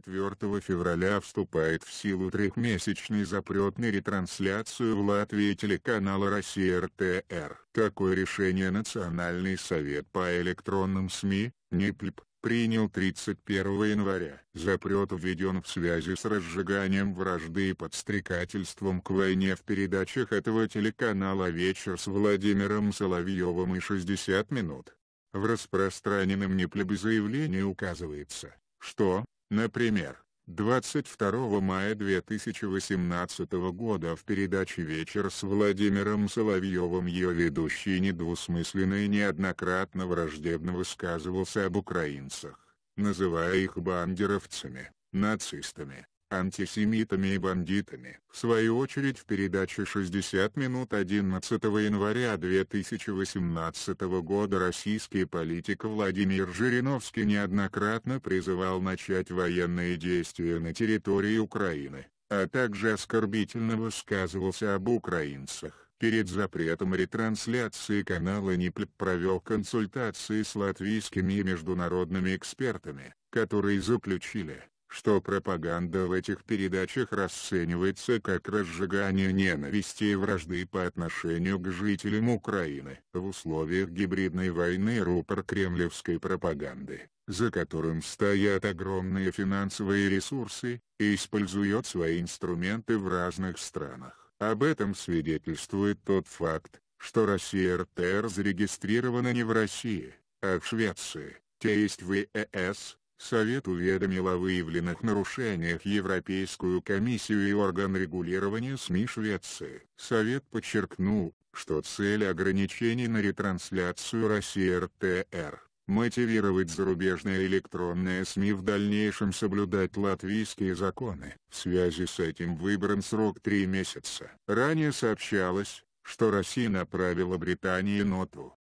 4 февраля вступает в силу трехмесячный запрет на ретрансляцию в Латвии телеканала «Россия РТР». Такое решение Национальный совет по электронным СМИ, НИПЛП, принял 31 января. Запрет введен в связи с разжиганием вражды и подстрекательством к войне в передачах этого телеканала «Вечер с Владимиром Соловьевым» и «60 минут». В распространенном заявлении указывается, что, Например, 22 мая 2018 года в передаче «Вечер» с Владимиром Соловьевым ее ведущий недвусмысленно и неоднократно враждебно высказывался об украинцах, называя их бандеровцами, нацистами, антисемитами и бандитами. В свою очередь в передаче «60 минут» 11 января 2018 года российский политик Владимир Жириновский неоднократно призывал начать военные действия на территории Украины, а также оскорбительно высказывался об украинцах. Перед запретом ретрансляции канала НИПЛ провел консультации с латвийскими и международными экспертами, которые заключили, что пропаганда в этих передачах расценивается как разжигание ненависти и вражды по отношению к жителям Украины. В условиях гибридной войны рупор кремлевской пропаганды, за которым стоят огромные финансовые ресурсы, и использует свои инструменты в разных странах. Об этом свидетельствует тот факт, что Россия РТР зарегистрирована не в России, а в Швеции, т.е. в ЕС. Э Совет уведомил о выявленных нарушениях Европейскую комиссию и орган регулирования СМИ Швеции. Совет подчеркнул, что цель ограничений на ретрансляцию России РТР мотивировать зарубежные электронные СМИ в дальнейшем соблюдать латвийские законы. В связи с этим выбран срок три месяца. Ранее сообщалось, что Россия направила Британии ноту,